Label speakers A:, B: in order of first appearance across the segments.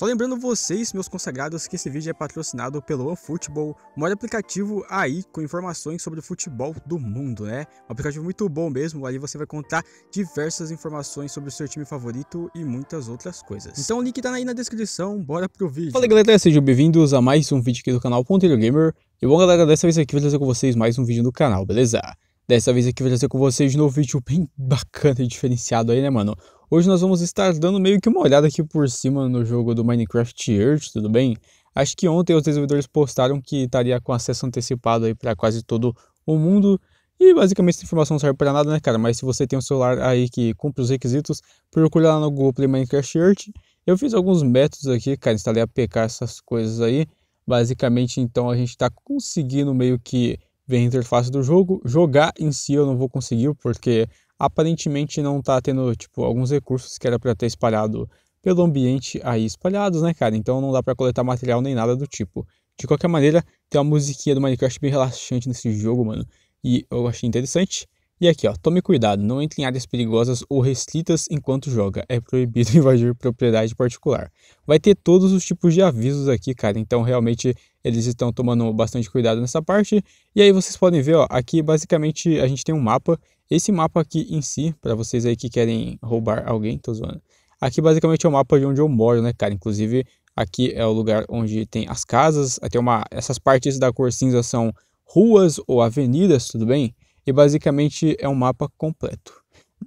A: Só lembrando vocês, meus consagrados, que esse vídeo é patrocinado pelo OneFootball, o maior aplicativo aí com informações sobre o futebol do mundo, né? Um aplicativo muito bom mesmo, ali você vai contar diversas informações sobre o seu time favorito e muitas outras coisas. Então o link tá aí na descrição, bora pro vídeo. Fala galera, sejam bem-vindos a mais um vídeo aqui do canal Ponteiro Gamer. E bom galera, dessa vez aqui vou trazer com vocês mais um vídeo do canal, beleza? Dessa vez aqui vou trazer com vocês um novo vídeo bem bacana e diferenciado aí, né mano? Hoje nós vamos estar dando meio que uma olhada aqui por cima no jogo do Minecraft Earth, tudo bem? Acho que ontem os desenvolvedores postaram que estaria com acesso antecipado aí para quase todo o mundo. E basicamente essa informação não serve para nada, né, cara? Mas se você tem um celular aí que cumpre os requisitos, procure lá no Google Play Minecraft Earth. Eu fiz alguns métodos aqui, cara, instalei a APK, essas coisas aí. Basicamente, então, a gente está conseguindo meio que ver a interface do jogo. Jogar em si eu não vou conseguir, porque aparentemente não tá tendo, tipo, alguns recursos que era para ter espalhado pelo ambiente aí espalhados, né, cara? Então não dá para coletar material nem nada do tipo. De qualquer maneira, tem uma musiquinha do Minecraft bem relaxante nesse jogo, mano. E eu achei interessante. E aqui, ó, tome cuidado, não entre em áreas perigosas ou restritas enquanto joga. É proibido invadir propriedade particular. Vai ter todos os tipos de avisos aqui, cara. Então, realmente, eles estão tomando bastante cuidado nessa parte. E aí vocês podem ver, ó, aqui basicamente a gente tem um mapa esse mapa aqui em si, para vocês aí que querem roubar alguém, tô zoando. Aqui basicamente é o mapa de onde eu moro, né, cara? Inclusive, aqui é o lugar onde tem as casas, tem uma essas partes da cor cinza são ruas ou avenidas, tudo bem? E basicamente é um mapa completo.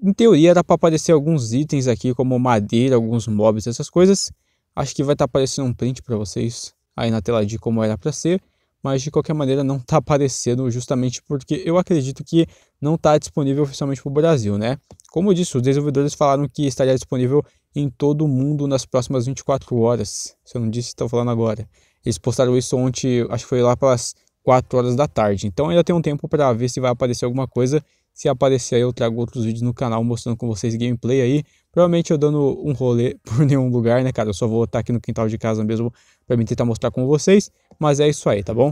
A: Em teoria dá para aparecer alguns itens aqui como madeira, alguns mobs, essas coisas. Acho que vai estar tá aparecendo um print para vocês aí na tela de como era para ser mas de qualquer maneira não está aparecendo justamente porque eu acredito que não está disponível oficialmente para o Brasil, né? Como eu disse, os desenvolvedores falaram que estaria disponível em todo o mundo nas próximas 24 horas. Se eu não disse, estou falando agora. Eles postaram isso ontem, acho que foi lá pelas 4 horas da tarde. Então ainda tem um tempo para ver se vai aparecer alguma coisa. Se aparecer aí, eu trago outros vídeos no canal mostrando com vocês gameplay aí, Provavelmente eu dando um rolê por nenhum lugar, né, cara? Eu só vou estar aqui no quintal de casa mesmo para me tentar mostrar com vocês. Mas é isso aí, tá bom?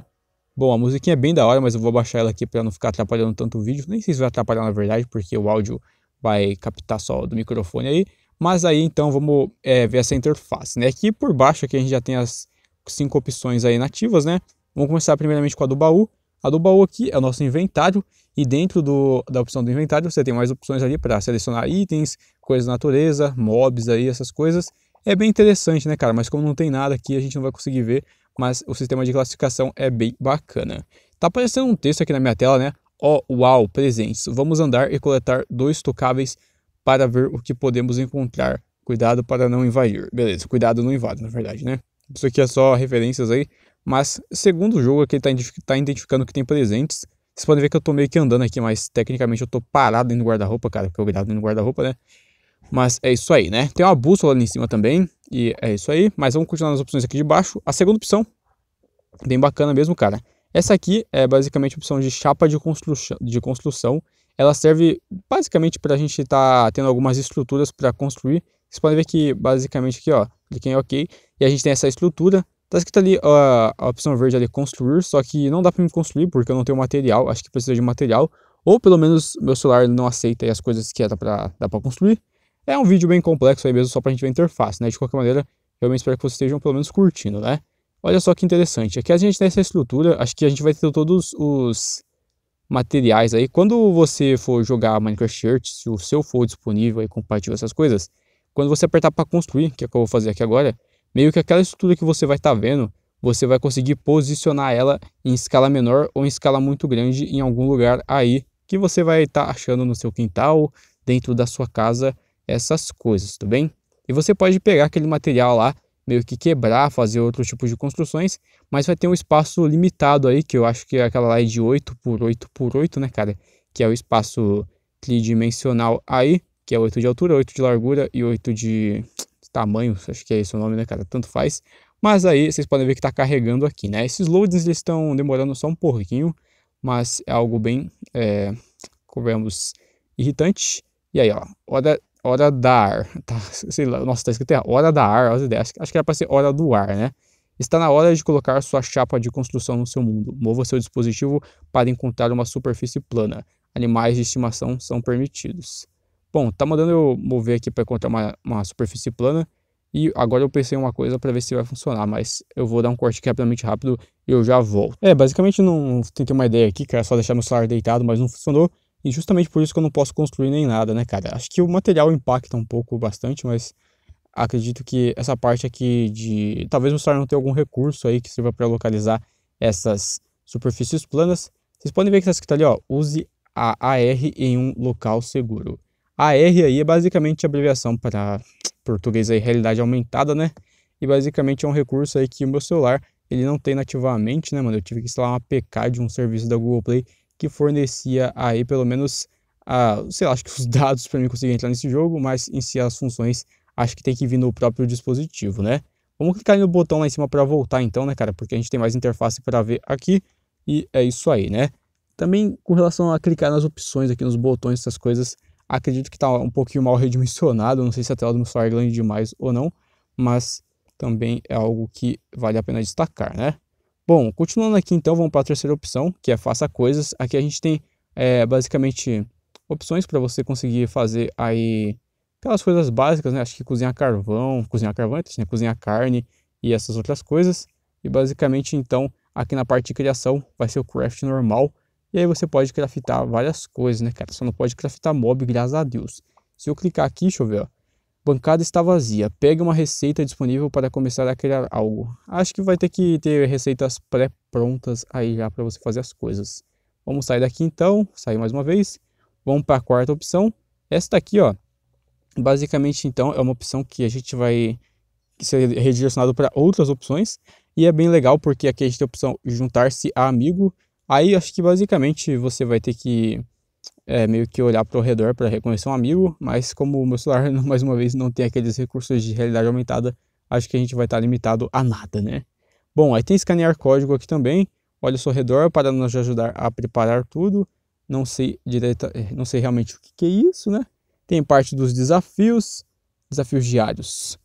A: Bom, a musiquinha é bem da hora, mas eu vou abaixar ela aqui para não ficar atrapalhando tanto o vídeo. Nem sei se vai atrapalhar na verdade, porque o áudio vai captar só do microfone aí. Mas aí então vamos é, ver essa interface, né? Aqui por baixo aqui a gente já tem as cinco opções aí nativas, né? Vamos começar primeiramente com a do baú. A do baú aqui é o nosso inventário e dentro do, da opção do inventário você tem mais opções ali para selecionar itens, coisas da natureza, mobs aí, essas coisas. É bem interessante, né, cara? Mas como não tem nada aqui, a gente não vai conseguir ver, mas o sistema de classificação é bem bacana. Tá aparecendo um texto aqui na minha tela, né? Ó, oh, uau, presentes. Vamos andar e coletar dois tocáveis para ver o que podemos encontrar. Cuidado para não invadir. Beleza, cuidado não invade, na verdade, né? Isso aqui é só referências aí mas segundo o jogo aqui é ele está tá identificando que tem presentes. Vocês podem ver que eu estou meio que andando aqui, mas tecnicamente eu estou parado dentro do guarda-roupa, cara, porque eu grado dentro do guarda-roupa, né? Mas é isso aí, né? Tem uma bússola ali em cima também, e é isso aí. Mas vamos continuar nas opções aqui de baixo. A segunda opção, bem bacana mesmo, cara. Essa aqui é basicamente a opção de chapa de construção. De construção. Ela serve basicamente para a gente estar tá tendo algumas estruturas para construir. Vocês podem ver que basicamente aqui, ó, cliquei em é OK. E a gente tem essa estrutura Tá escrito ali a, a opção verde ali, construir, só que não dá para me construir porque eu não tenho material, acho que precisa de material, ou pelo menos meu celular não aceita as coisas que dá para dá pra construir. É um vídeo bem complexo aí mesmo, só pra gente ver a interface, né? De qualquer maneira, realmente espero que vocês estejam pelo menos curtindo, né? Olha só que interessante, aqui a gente tem essa estrutura, acho que a gente vai ter todos os materiais aí. Quando você for jogar Minecraft Earth, se o seu for disponível e compatível essas coisas, quando você apertar para construir, que é o que eu vou fazer aqui agora, meio que aquela estrutura que você vai estar tá vendo, você vai conseguir posicionar ela em escala menor ou em escala muito grande em algum lugar aí que você vai estar tá achando no seu quintal, dentro da sua casa, essas coisas, tudo tá bem? E você pode pegar aquele material lá, meio que quebrar, fazer outros tipos de construções, mas vai ter um espaço limitado aí, que eu acho que é aquela lá é de 8 por 8 por 8, né, cara? Que é o espaço tridimensional aí, que é 8 de altura, 8 de largura e 8 de tamanho, acho que é esse o nome, né, cara? Tanto faz. Mas aí vocês podem ver que está carregando aqui, né? Esses loadings eles estão demorando só um pouquinho, mas é algo bem, é, convenhamos, irritante. E aí, ó, hora, hora da ar, tá, sei lá, nossa, tá escrito é hora da ar, hora da, acho, acho que era para ser hora do ar, né? Está na hora de colocar sua chapa de construção no seu mundo. Mova seu dispositivo para encontrar uma superfície plana. Animais de estimação são permitidos. Bom, tá mandando eu mover aqui para encontrar uma, uma superfície plana. E agora eu pensei em uma coisa para ver se vai funcionar, mas eu vou dar um corte aqui rapidamente rápido e eu já volto. É, basicamente não tentei uma ideia aqui, cara, só deixar meu celular deitado, mas não funcionou. E justamente por isso que eu não posso construir nem nada, né, cara? Acho que o material impacta um pouco, bastante, mas acredito que essa parte aqui de... Talvez o celular não tenha algum recurso aí que sirva para localizar essas superfícies planas. Vocês podem ver que tá escrito ali, ó, use a AR em um local seguro. A R aí é basicamente a abreviação para português aí, realidade aumentada, né? E basicamente é um recurso aí que o meu celular, ele não tem nativamente, né, mano? Eu tive que instalar uma APK de um serviço da Google Play que fornecia aí pelo menos, a, sei lá, acho que os dados para mim conseguir entrar nesse jogo, mas em si as funções acho que tem que vir no próprio dispositivo, né? Vamos clicar no botão lá em cima para voltar então, né, cara? Porque a gente tem mais interface para ver aqui e é isso aí, né? Também com relação a clicar nas opções aqui, nos botões, essas coisas, Acredito que está um pouquinho mal redimensionado, não sei se a tela do celular é grande demais ou não, mas também é algo que vale a pena destacar, né? Bom, continuando aqui então, vamos para a terceira opção, que é faça coisas. Aqui a gente tem é, basicamente opções para você conseguir fazer aí aquelas coisas básicas, né? Acho que cozinhar carvão, cozinhar carvão, né? cozinhar carne e essas outras coisas. E basicamente então, aqui na parte de criação vai ser o craft normal, e aí você pode craftar várias coisas, né, cara? Só não pode craftar mob, graças a Deus. Se eu clicar aqui, deixa eu ver, ó. Bancada está vazia. Pega uma receita disponível para começar a criar algo. Acho que vai ter que ter receitas pré-prontas aí já para você fazer as coisas. Vamos sair daqui então, sair mais uma vez. Vamos para a quarta opção. Esta aqui, ó. Basicamente, então, é uma opção que a gente vai ser redirecionado para outras opções. E é bem legal porque aqui a gente tem a opção juntar-se a amigo Aí acho que basicamente você vai ter que é, meio que olhar para o redor para reconhecer um amigo, mas como o meu celular, mais uma vez, não tem aqueles recursos de realidade aumentada, acho que a gente vai estar tá limitado a nada, né? Bom, aí tem escanear código aqui também. Olha o seu redor para nos ajudar a preparar tudo. Não sei, direta, é, não sei realmente o que, que é isso, né? Tem parte dos desafios, desafios diários.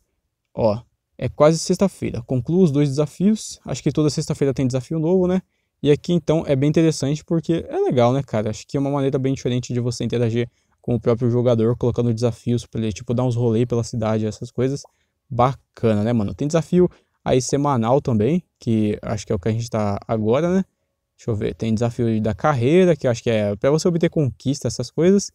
A: Ó, é quase sexta-feira. Concluo os dois desafios. Acho que toda sexta-feira tem desafio novo, né? E aqui então é bem interessante porque é legal, né, cara? Acho que é uma maneira bem diferente de você interagir com o próprio jogador, colocando desafios para ele, tipo, dar uns rolês pela cidade, essas coisas. Bacana, né, mano? Tem desafio aí semanal também, que acho que é o que a gente tá agora, né? Deixa eu ver, tem desafio da carreira, que acho que é para você obter conquista, essas coisas.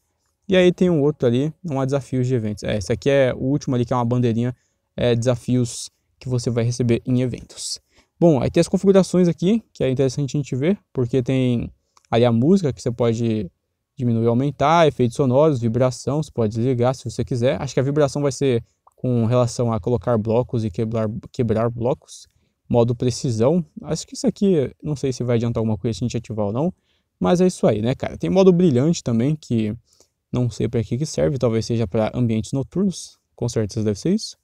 A: E aí tem um outro ali, não há desafios de eventos. É, esse aqui é o último ali, que é uma bandeirinha, é desafios que você vai receber em eventos. Bom, aí tem as configurações aqui, que é interessante a gente ver, porque tem ali a música que você pode diminuir ou aumentar, efeitos sonoros, vibração, você pode desligar se você quiser. Acho que a vibração vai ser com relação a colocar blocos e quebrar, quebrar blocos, modo precisão. Acho que isso aqui, não sei se vai adiantar alguma coisa se a gente ativar ou não, mas é isso aí, né, cara? Tem modo brilhante também, que não sei para que, que serve, talvez seja para ambientes noturnos, com certeza deve ser isso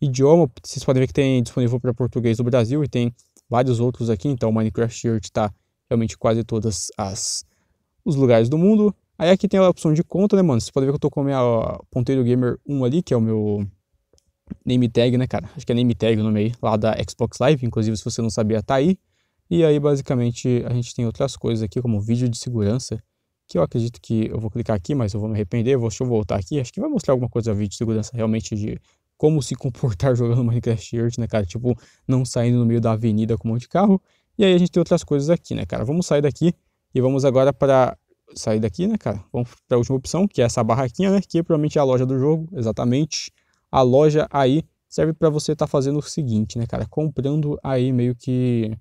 A: idioma. Vocês podem ver que tem disponível para português do Brasil e tem vários outros aqui. Então, Minecraft Earth está realmente quase todas as os lugares do mundo. Aí aqui tem a opção de conta, né, mano? Vocês podem ver que eu tô com a minha Ponteiro Gamer 1 ali, que é o meu name tag, né, cara? Acho que é name tag o nome aí, lá da Xbox Live. Inclusive, se você não sabia, tá aí. E aí, basicamente, a gente tem outras coisas aqui, como vídeo de segurança, que eu acredito que eu vou clicar aqui, mas eu vou me arrepender. Vou, deixa eu voltar aqui. Acho que vai mostrar alguma coisa vídeo de segurança realmente de como se comportar jogando Minecraft Earth, né, cara? Tipo, não saindo no meio da avenida com um monte de carro. E aí a gente tem outras coisas aqui, né, cara? Vamos sair daqui e vamos agora para sair daqui, né, cara? Vamos para a última opção, que é essa barraquinha, né, que é provavelmente é a loja do jogo, exatamente. A loja aí serve para você estar tá fazendo o seguinte, né, cara? Comprando aí meio que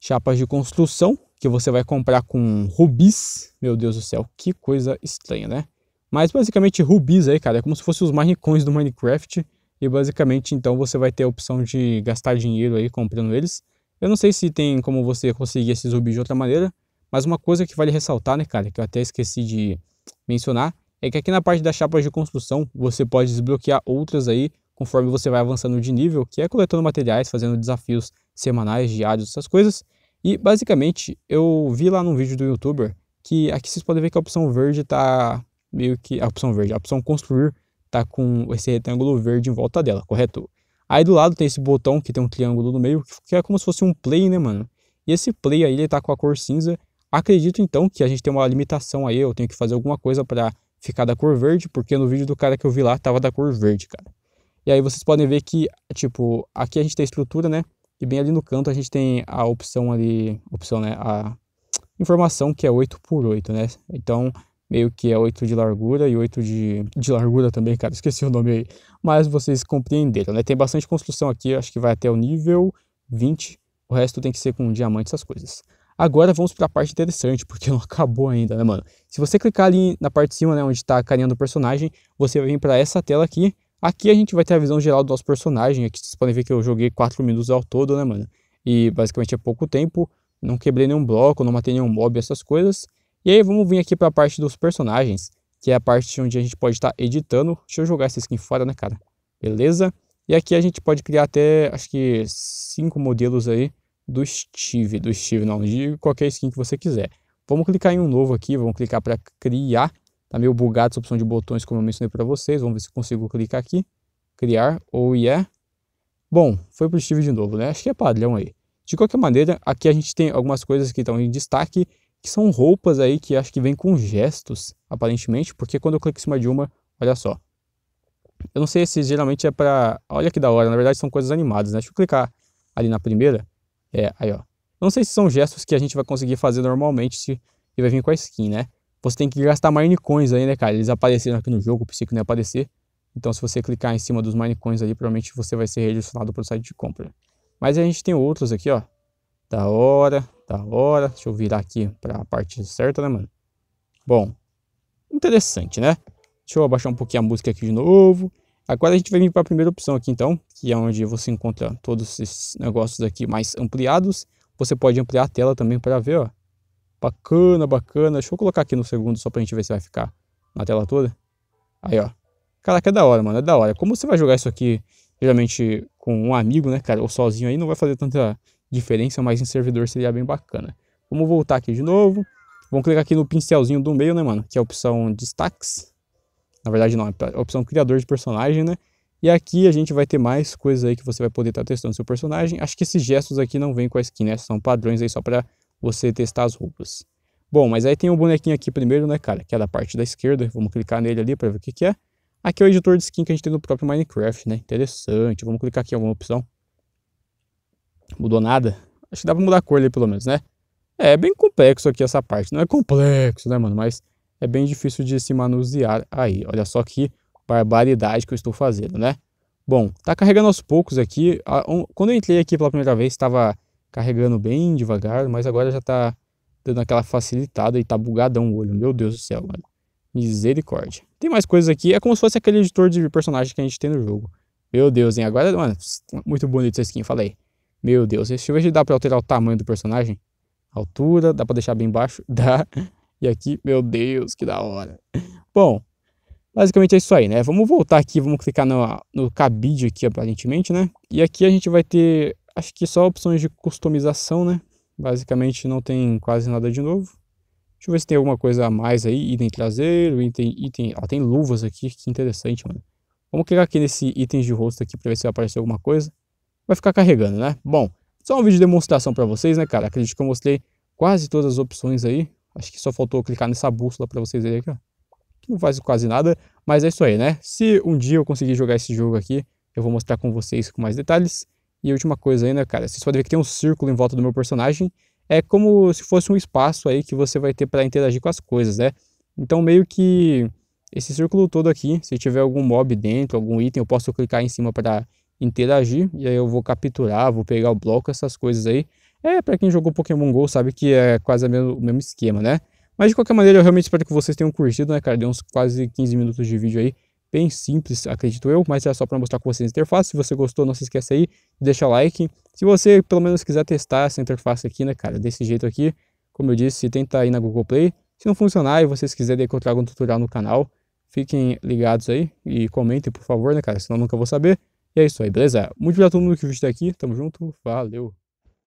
A: chapas de construção que você vai comprar com rubis. Meu Deus do céu, que coisa estranha, né? Mas basicamente rubis aí, cara, é como se fossem os maricões do Minecraft. E basicamente então você vai ter a opção de gastar dinheiro aí comprando eles. Eu não sei se tem como você conseguir esses rubis de outra maneira, mas uma coisa que vale ressaltar, né, cara, que eu até esqueci de mencionar, é que aqui na parte das chapas de construção você pode desbloquear outras aí conforme você vai avançando de nível, que é coletando materiais, fazendo desafios semanais, diários, essas coisas. E basicamente eu vi lá num vídeo do youtuber que aqui vocês podem ver que a opção verde tá meio que a opção verde, a opção construir tá com esse retângulo verde em volta dela, correto? Aí do lado tem esse botão que tem um triângulo no meio, que é como se fosse um play, né, mano? E esse play aí, ele tá com a cor cinza. Acredito então que a gente tem uma limitação aí, eu tenho que fazer alguma coisa para ficar da cor verde, porque no vídeo do cara que eu vi lá tava da cor verde, cara. E aí vocês podem ver que, tipo, aqui a gente tem a estrutura, né? E bem ali no canto a gente tem a opção ali, opção, né, a informação que é 8 por 8, né? Então, meio que é 8 de largura e 8 de, de largura também, cara, esqueci o nome aí. Mas vocês compreenderam, né? Tem bastante construção aqui, acho que vai até o nível 20, o resto tem que ser com diamante, essas coisas. Agora vamos para a parte interessante, porque não acabou ainda, né, mano? Se você clicar ali na parte de cima, né, onde está a carinha do personagem, você vai vir para essa tela aqui. Aqui a gente vai ter a visão geral do nosso personagem. Aqui vocês podem ver que eu joguei 4 minutos ao todo, né, mano? E basicamente é pouco tempo, não quebrei nenhum bloco, não matei nenhum mob, essas coisas. E aí vamos vir aqui para a parte dos personagens, que é a parte onde a gente pode estar tá editando. Deixa eu jogar essa skin fora, né, cara? Beleza? E aqui a gente pode criar até, acho que, cinco modelos aí do Steve, do Steve não, de qualquer skin que você quiser. Vamos clicar em um novo aqui, vamos clicar para criar. Tá meio bugado essa opção de botões, como eu mencionei para vocês. Vamos ver se consigo clicar aqui. Criar, ou oh yeah. Bom, foi pro Steve de novo, né? Acho que é padrão aí. De qualquer maneira, aqui a gente tem algumas coisas que estão em destaque que são roupas aí que acho que vem com gestos, aparentemente, porque quando eu clico em cima de uma, olha só. Eu não sei se geralmente é para, olha que da hora, na verdade são coisas animadas, né? Deixa eu clicar ali na primeira. É, aí ó. Não sei se são gestos que a gente vai conseguir fazer normalmente se e vai vir com a skin, né? Você tem que gastar minecoins aí, né, cara? Eles apareceram aqui no jogo, o psico não ia aparecer. Então, se você clicar em cima dos minecoins ali, provavelmente você vai ser redirecionado para o site de compra. Mas a gente tem outros aqui, ó. Da hora, da hora. Deixa eu virar aqui para a parte certa, né, mano? Bom, interessante, né? Deixa eu abaixar um pouquinho a música aqui de novo. Agora a gente vai vir para a primeira opção aqui, então, que é onde você encontra todos esses negócios aqui mais ampliados. Você pode ampliar a tela também para ver, ó. Bacana, bacana. Deixa eu colocar aqui no segundo só para a gente ver se vai ficar na tela toda. Aí, ó. Caraca, é da hora, mano. É da hora. Como você vai jogar isso aqui, geralmente, com um amigo, né, cara? Ou sozinho aí, não vai fazer tanta diferença, mas em servidor seria bem bacana. Vamos voltar aqui de novo. Vamos clicar aqui no pincelzinho do meio, né, mano? Que é a opção destaques. Na verdade, não, é a opção criador de personagem, né? E aqui a gente vai ter mais coisas aí que você vai poder estar tá testando seu personagem. Acho que esses gestos aqui não vêm com a skin, né? São padrões aí só para você testar as roupas. Bom, mas aí tem um bonequinho aqui primeiro, né, cara? Que é da parte da esquerda. Vamos clicar nele ali para ver o que, que é. Aqui é o editor de skin que a gente tem no próprio Minecraft, né? Interessante. Vamos clicar aqui em alguma opção. Mudou nada. Acho que dá pra mudar a cor ali pelo menos, né? É, é bem complexo aqui essa parte. Não é complexo, né, mano? Mas é bem difícil de se manusear aí. Olha só que barbaridade que eu estou fazendo, né? Bom, tá carregando aos poucos aqui. Quando eu entrei aqui pela primeira vez, estava carregando bem devagar, mas agora já tá dando aquela facilitada e tá bugadão o olho. Meu Deus do céu, mano. Misericórdia. Tem mais coisas aqui. É como se fosse aquele editor de personagem que a gente tem no jogo. Meu Deus, hein? Agora, mano, muito bonito essa skin, falei. Meu Deus, deixa eu ver se dá pra alterar o tamanho do personagem. Altura, dá pra deixar bem baixo? Dá. E aqui, meu Deus, que da hora. Bom, basicamente é isso aí, né? Vamos voltar aqui, vamos clicar no, no cabide aqui, aparentemente, né? E aqui a gente vai ter, acho que só opções de customização, né? Basicamente não tem quase nada de novo. Deixa eu ver se tem alguma coisa a mais aí. Item traseiro, item... item... Ah, tem luvas aqui, que interessante, mano. Vamos clicar aqui nesse itens de rosto aqui pra ver se vai aparecer alguma coisa vai ficar carregando, né? Bom, só um vídeo de demonstração para vocês, né, cara? Acredito que eu mostrei quase todas as opções aí. Acho que só faltou clicar nessa bússola para vocês verem aqui, ó. Que não faz quase nada, mas é isso aí, né? Se um dia eu conseguir jogar esse jogo aqui, eu vou mostrar com vocês com mais detalhes. E a última coisa aí, né, cara? Vocês podem ver que tem um círculo em volta do meu personagem. É como se fosse um espaço aí que você vai ter para interagir com as coisas, né? Então meio que esse círculo todo aqui, se tiver algum mob dentro, algum item, eu posso clicar em cima para interagir. E aí eu vou capturar, vou pegar o bloco, essas coisas aí. É, para quem jogou Pokémon GO sabe que é quase o mesmo, mesmo esquema, né? Mas de qualquer maneira, eu realmente espero que vocês tenham curtido, né, cara? Deu uns quase 15 minutos de vídeo aí. Bem simples, acredito eu, mas é só para mostrar com vocês a interface. Se você gostou, não se esqueça aí de deixar like. Se você, pelo menos, quiser testar essa interface aqui, né, cara, desse jeito aqui, como eu disse, tenta aí na Google Play. Se não funcionar e vocês quiserem que eu traga um tutorial no canal, fiquem ligados aí e comentem, por favor, né, cara? Senão eu nunca vou saber. E é isso aí, beleza? Muito obrigado a todo mundo que viu até aqui. Tamo junto. Valeu!